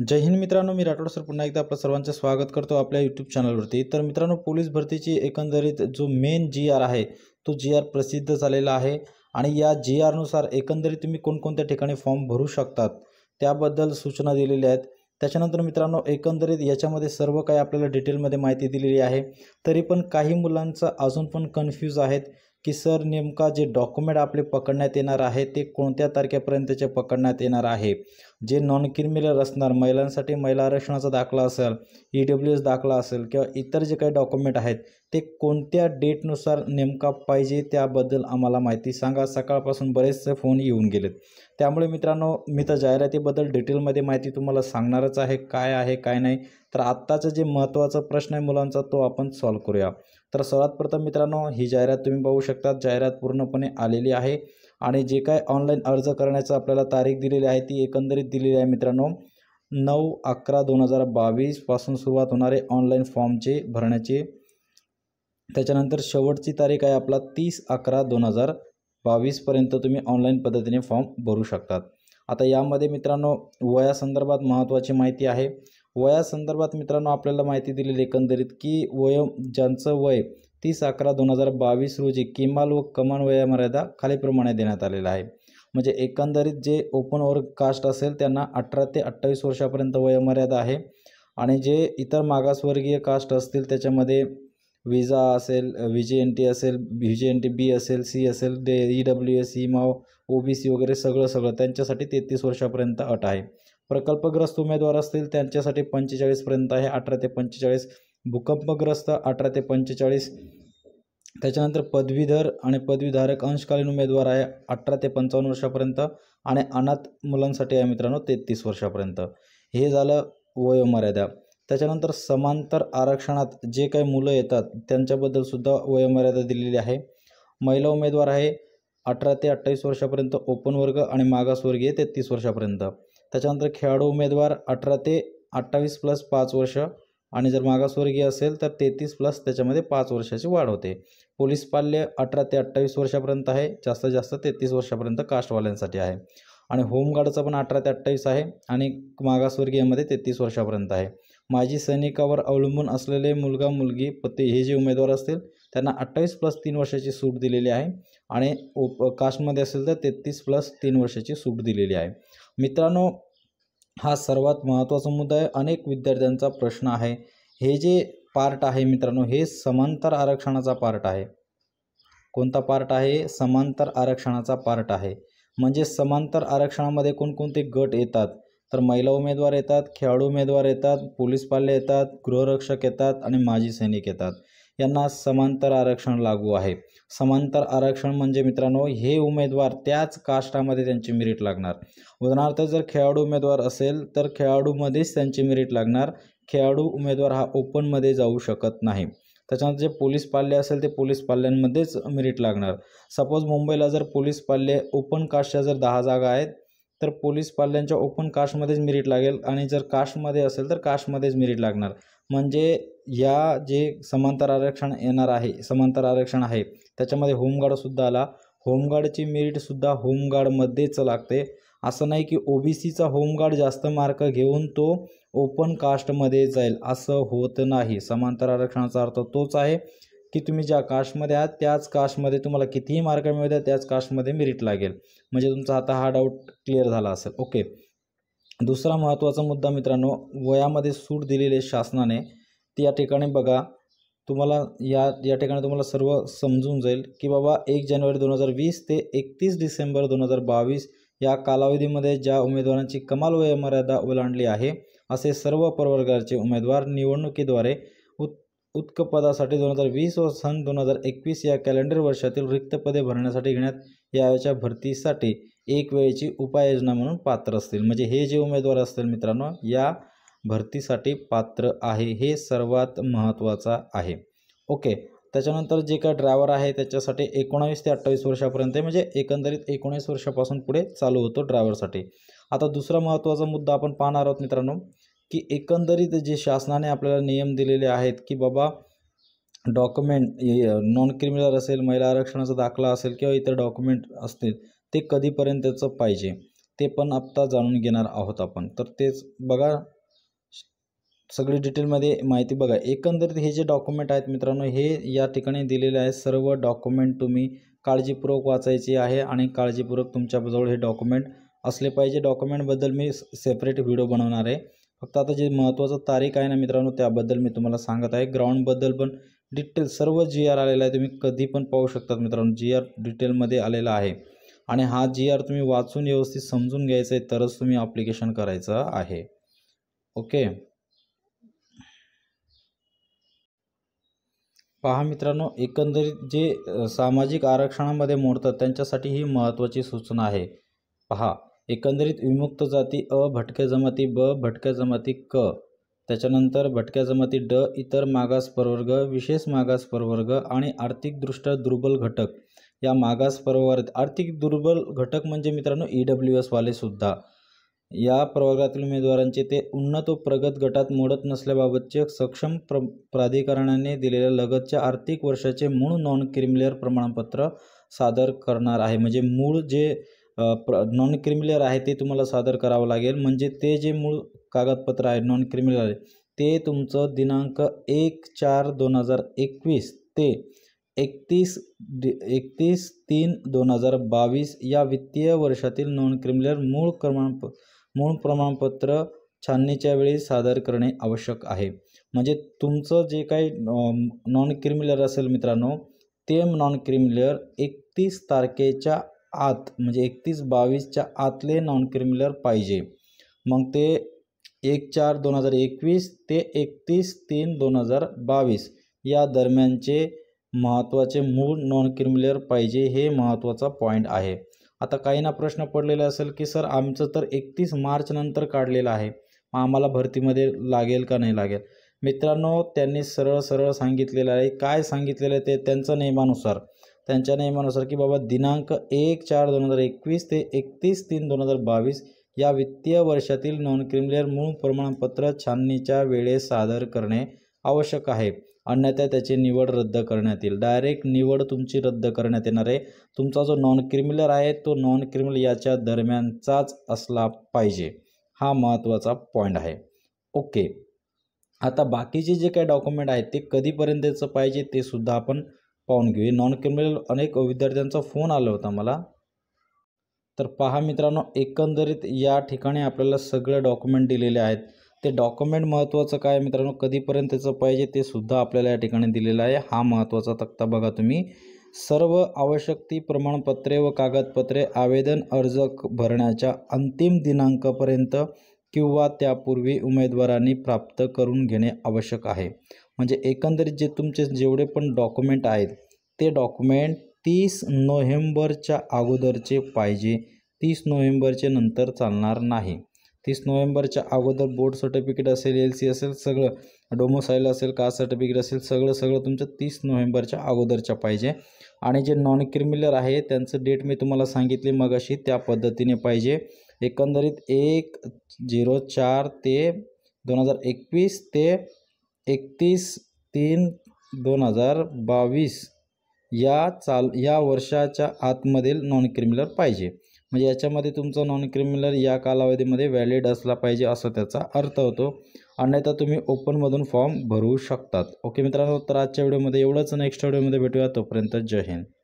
जय हिंद मित्रांनो मी राठोड सर पुन्हा एकदा आपलं सर्वांचं स्वागत करतो आपल्या यूट्यूब चॅनलवरती तर मित्रांनो पोलीस भरतीची एकंदरीत जो मेन जी आर आहे तो जी आर प्रसिद्ध झालेला आहे आणि या जी आरनुसार एकंदरीत तुम्ही कोणकोणत्या ठिकाणी फॉर्म भरू शकतात त्याबद्दल सूचना दिलेल्या आहेत त्याच्यानंतर मित्रांनो एकंदरीत याच्यामध्ये सर्व काही आपल्याला डिटेलमध्ये माहिती दिलेली आहे तरी पण काही मुलांचं अजून पण कन्फ्यूज आहेत की सर नेमका जे डॉक्युमेंट आपले पकडण्यात येणार आहे ते कोणत्या तारखेपर्यंतचे पकडण्यात येणार आहे जे नॉन क्रिमिनल असणार महिलांसाठी महिला आरक्षणाचा दाखला असेल ई डब्ल्यू एस दाखला असेल किंवा इतर जे काही डॉक्युमेंट आहेत ते कोणत्या डेटनुसार नेमका पाहिजे त्याबद्दल आम्हाला माहिती सांगा सकाळपासून बरेचसे फोन येऊन गेलेत त्यामुळे मित्रांनो मी तर जाहिरातीबद्दल डिटेलमध्ये माहिती तुम्हाला सांगणारच आहे काय आहे काय नाही तर आत्ताचा जे महत्त्वाचा प्रश्न आहे मुलांचा तो आपण सॉल्व करूया तर सर्वात प्रथम मित्रांनो ही जाहिरात तुम्ही पाहू शकता जाहिरात पूर्णपणे आलेली आहे आणि जे काय ऑनलाईन अर्ज करण्याचं आपल्याला तारीख दिलेली आहे ती एकंदरीत दिलेली आहे मित्रांनो नऊ अकरा दोन हजार बावीसपासून सुरुवात होणारे ऑनलाईन फॉर्मचे भरण्याचे त्याच्यानंतर शेवटची तारीख आहे आपला तीस अकरा दोन हजार बावीसपर्यंत तुम्ही ऑनलाईन पद्धतीने फॉर्म भरू शकतात आता यामध्ये मित्रांनो वयासंदर्भात महत्त्वाची माहिती आहे वयासंदर्भात मित्रांनो आपल्याला माहिती दिलेली एकंदरीत की वय ज्यांचं वय तीस अकरा दोन हजार बावीस रोजी किमाल व कमान वयामर्यादा खालीप्रमाणे देण्यात आलेला आहे म्हणजे एकंदरीत जे ओपन वर्ग कास्ट असेल त्यांना अठरा ते अठ्ठावीस वर्षापर्यंत वयमर्यादा आहे आणि जे इतर मागासवर्गीय कास्ट असतील त्याच्यामध्ये विजा असेल व्ही जे एन टी असेल V J N T B असेल सी असेल डे ई डब्ल्यू एस ई माव ओ बी सी वगैरे सगळं सगळं त्यांच्यासाठी तेहतीस वर्षापर्यंत अट आहे प्रकल्पग्रस्त उमेदवार असतील त्यांच्यासाठी पंचेचाळीसपर्यंत आहे अठरा ते पंचेचाळीस भूकंपग्रस्त अठरा ते पंचेचाळीस त्याच्यानंतर पदवीधर आणि पदवीधारक अंशकालीन उमेदवार आहे अठरा ते पंचावन्न वर्षापर्यंत आणि अनाथ मुलांसाठी आहे मित्रांनो तेहतीस वर्षापर्यंत हे झालं वयोमर्यादा त्याच्यानंतर समांतर आरक्षणात जे काही मुलं येतात त्यांच्याबद्दलसुद्धा वयोमर्यादा दिलेली आहे महिला उमेदवार आहे अठरा ते अठ्ठावीस वर्षापर्यंत ओपन वर्ग आणि मागासवर्गीय तेहतीस वर्षापर्यंत त्याच्यानंतर खेळाडू उमेदवार अठरा ते अठ्ठावीस प्लस पाच वर्ष आणि जर मागासवर्गीय असेल तर तेहतीस प्लस त्याच्यामध्ये पाच वर्षाची वाढ होते पोलीस पाल्य अठरा ते अठ्ठावीस वर्षापर्यंत आहे जास्तीत जास्त तेहतीस वर्षापर्यंत कास्टवाल्यांसाठी आहे आणि होमगार्डचं पण अठरा ते अठ्ठावीस आहे आणि मागासवर्गीयमध्ये तेहतीस वर्षापर्यंत आहे माजी सैनिकावर अवलंबून असलेले मुलगा मुलगी पती हे जे उमेदवार असतील त्यांना अठ्ठावीस प्लस तीन वर्षाची सूट दिलेली आहे आणि उप कास्टमध्ये असेल तर तेहतीस प्लस तीन वर्षाची सूट दिलेली आहे मित्रांनो हा सर्वात महत्त्वाचा मुद्दा आहे अनेक विद्यार्थ्यांचा प्रश्न आहे हे जे पार्ट आहे मित्रांनो हे समांतर आरक्षणाचा पार्ट आहे कोणता पार्ट आहे समांतर आरक्षणाचा पार्ट आहे म्हणजे समांतर आरक्षणामध्ये कोणकोणते गट येतात तर महिला उमेदवार येतात खेळाडू उमेदवार येतात पोलीस पाल्य येतात गृहरक्षक येतात आणि माजी सैनिक येतात यांना समांतर आरक्षण लागू आहे समांतर आरक्षण म्हणजे मित्रांनो हे उमेदवार त्याच कास्टामध्ये त्यांची मिरिट लागणार उदाहरणार्थ जर खेळाडू उमेदवार असेल तर खेळाडूमध्येच त्यांची मिरिट लागणार खेळाडू उमेदवार हा ओपनमध्ये जाऊ शकत नाही त्याच्यानंतर जे पोलीस पाल्य असेल ते पोलीस पाल्यांमध्येच मिरिट लागणार सपोज मुंबईला जर पोलीस पाल्य ओपन कास्टच्या जर दहा जागा आहेत तर पोलीस पाल्यांच्या ओपन कास्टमध्येच मिरिट लागेल आणि जर कास्टमध्ये असेल तर कास्टमध्येच मिरिट लागणार म्हणजे या जे समांतर आरक्षण येणार आहे समांतर आरक्षण आहे त्याच्यामध्ये होमगार्डसुद्धा आला होमगार्डची मिरिटसुद्धा होमगार्डमध्येच लागते असं नाही की सीचा होमगार्ड जास्त मार्क घेऊन तो ओपन कास्टमध्ये जाईल असं होत नाही समांतर आरक्षणाचा अर्थ तोच आहे की तुम्ही ज्या कास्टमध्ये आहात त्याच कास्टमध्ये तुम्हाला कितीही मार्क मिळू द्या त्याच कास्टमध्ये मेरिट लागेल म्हणजे तुमचा आता हा डाऊट क्लिअर झाला असेल ओके दुसरा महत्त्वाचा मुद्दा मित्रांनो वयामध्ये सूट दिलेली शासनाने ती या ठिकाणी बघा तुम्हाला या या ठिकाणी तुम्हाला सर्व समजून जाईल की बाबा एक जानेवारी दोन हजार वीस ते एकतीस डिसेंबर दोन हजार बावीस या कालावधीमध्ये ज्या उमेदवारांची कमाल वयमर्यादा ओलांडली आहे असे सर्व प्रवर्गाचे उमेदवार निवडणुकीद्वारे उत्कपदासाठी पदासाठी दोन हजार वीस व सन दोन हजार एकवीस या कॅलेंडर वर्षातील रिक्त पदे भरण्यासाठी घेण्यात याव्याच्या भरतीसाठी एक वेळेची उपाययोजना म्हणून पात्र असतील म्हणजे हे जे उमेदवार असतील मित्रांनो या भरतीसाठी पात्र आहे हे सर्वात महत्त्वाचं आहे ओके त्याच्यानंतर जे काय ड्रायव्हर आहे त्याच्यासाठी एकोणावीस ते अठ्ठावीस वर्षापर्यंत म्हणजे एकंदरीत एकोणीस वर्षापासून पुढे चालू होतो ड्रायव्हरसाठी आता दुसरा महत्त्वाचा मुद्दा आपण पाहणार आहोत मित्रांनो की एकंदरीत जे शासनाने आपल्याला नियम दिलेले आहेत की बाबा डॉक्युमेंट नॉन क्रिमिनल असेल महिला आरक्षणाचा दाखला असेल किंवा इतर डॉक्युमेंट असतील ते कधीपर्यंतचं पाहिजे ते पण आत्ता जाणून घेणार आहोत आपण तर तेच बघा सगळी डिटेलमध्ये माहिती बघा एकंदरीत हे जे डॉक्युमेंट आहेत मित्रांनो हे या ठिकाणी दिलेले आहे सर्व डॉक्युमेंट तुम्ही काळजीपूर्वक वाचायचे आहे आणि काळजीपूर्वक तुमच्याजवळ हे डॉक्युमेंट असले पाहिजे डॉक्युमेंटबद्दल मी सेपरेट व्हिडिओ बनवणार आहे फक्त आता जे महत्त्वाचं तारीख आहे ना मित्रांनो त्याबद्दल मी तुम्हाला सांगत आहे ग्राउंडबद्दल पण डिटेल सर्व जी आर आलेलं आहे तुम्ही कधी पण पाहू शकतात मित्रांनो जी आर डिटेलमध्ये आलेला आहे आणि हा जी आर तुम्ही वाचून व्यवस्थित समजून घ्यायचं आहे तरच तुम्ही ॲप्लिकेशन करायचं आहे ओके पहा मित्रांनो एकंदरीत जे सामाजिक आरक्षणामध्ये मोडतात त्यांच्यासाठी ही महत्त्वाची सूचना आहे पहा एकंदरीत विमुक्त जाती अ भटक्या जमाती ब भटक्या जमाती क त्याच्यानंतर भटक्या जमाती ड इतर मागास प्रवर्ग विशेष मागास प्रवर्ग आणि आर्थिकदृष्ट्या दुर्बल घटक या मागास प्रवर्गात आर्थिक दुर्बल घटक म्हणजे मित्रांनो ई e डब्ल्यू एसवालेसुद्धा या प्रवर्गातील उमेदवारांचे ते उन्नत व प्रगत गटात मोडत नसल्याबाबतचे सक्षम प्र प्राधिकरणाने दिलेल्या लगतच्या आर्थिक वर्षाचे मूळ नॉन क्रिमिलेअर प्रमाणपत्र सादर करणार आहे म्हणजे मूळ जे प्र नॉन क्रिमिलर आहे ते तुम्हाला सादर करावं लागेल म्हणजे ते जे मूळ कागदपत्र आहे नॉन क्रिमिनल आहे ते तुमचं दिनांक एक चार दोन हजार एकवीस ते एकतीस डि एकतीस तीन दोन हजार बावीस या वित्तीय वर्षातील नॉन क्रिमिनल मूळ क्रमांक मूळ प्रमाणपत्र छाननीच्या वेळी सादर करणे आवश्यक आहे म्हणजे तुमचं जे काही नॉन क्रिमिनल असेल मित्रांनो ते नॉन क्रिमिनल एकतीस तारखेच्या आत म्हणजे एकतीस बावीसच्या आतले नॉन क्रिमिलर पाहिजे मग ते एक चार दोन हजार एकवीस ते एकतीस तीन दोन हजार बावीस या दरम्यानचे महत्त्वाचे मूळ नॉन क्रिमिलर पाहिजे हे महत्त्वाचा पॉईंट आहे आता काहींना प्रश्न पडलेला असेल की सर आमचं तर एकतीस मार्चनंतर काढलेलं आहे आम्हाला भरतीमध्ये लागेल का नाही लागेल मित्रांनो त्यांनी सरळ सरळ सांगितलेलं आहे काय सांगितलेलं आहे ते त्यांचं नियमानुसार त्यांच्या नियमानुसार की बाबा दिनांक एक चार दोन हजार एकवीस ते एकतीस तीन दोन हजार बावीस या वित्तीय वर्षातील नॉन क्रिमिलर मूळ प्रमाणपत्र छाननीच्या वेळेस सादर करणे आवश्यक आहे अन्यथा त्याची निवड रद्द करण्यात येईल डायरेक्ट निवड तुमची रद्द करण्यात येणार आहे तुमचा जो नॉन क्रिमिलर आहे तो नॉन क्रिमिनल याच्या दरम्यानचाच असला पाहिजे हा महत्त्वाचा पॉईंट आहे ओके आता बाकीचे जे काही डॉक्युमेंट आहेत ते कधीपर्यंतचं पाहिजे ते सुद्धा आपण पाहून घेऊ नॉन क्रिमिनल अनेक विद्यार्थ्यांचा फोन आला होता मला तर पहा मित्रांनो एकंदरीत या ठिकाणी आपल्याला सगळे डॉक्युमेंट दिलेले आहेत ते डॉक्युमेंट महत्त्वाचं काय मित्रांनो कधीपर्यंत त्याचं पाहिजे ते सुद्धा आपल्याला या ठिकाणी दिलेलं आहे हा महत्त्वाचा तक्ता बघा तुम्ही सर्व आवश्यक ती प्रमाणपत्रे व कागदपत्रे आवेदन अर्ज भरण्याच्या अंतिम दिनांकापर्यंत किंवा त्यापूर्वी उमेदवारांनी प्राप्त करून घेणे आवश्यक आहे म्हणजे एकंदरीत जे तुमचे जेवढे पण डॉक्युमेंट आहेत ते डॉक्युमेंट तीस नोव्हेंबरच्या अगोदरचे पाहिजे तीस नोव्हेंबरचे नंतर चालणार नाही तीस नोव्हेंबरच्या अगोदर बोर्ड सर्टिफिकेट असेल एल सी असेल सगळं डोमोसाईल असेल कास्ट सर्टिफिकेट असेल सगळं सगळं तुमचं तीस नोव्हेंबरच्या अगोदरच्या पाहिजे आणि जे नॉन क्रिमिलर आहे त्यांचं डेट मी तुम्हाला सांगितले मग अशी त्या पद्धतीने पाहिजे एकंदरीत एक झिरो चार ते दोन हजार एकवीस ते एकतीस तीन दोन हजार बावीस या चाल या वर्षाच्या आतमधील नॉन क्रिमिनल पाहिजे म्हणजे याच्यामध्ये तुमचं नॉन क्रिमिनल या कालावधीमध्ये व्हॅलिड असला पाहिजे असं त्याचा अर्थ होतो अन्यथा तुम्ही ओपनमधून फॉर्म भरू शकतात ओके मित्रांनो तर आजच्या व्हिडिओमध्ये एवढंच नेक्स्ट व्हिडिओमध्ये भेटूया तोपर्यंत जय हिंद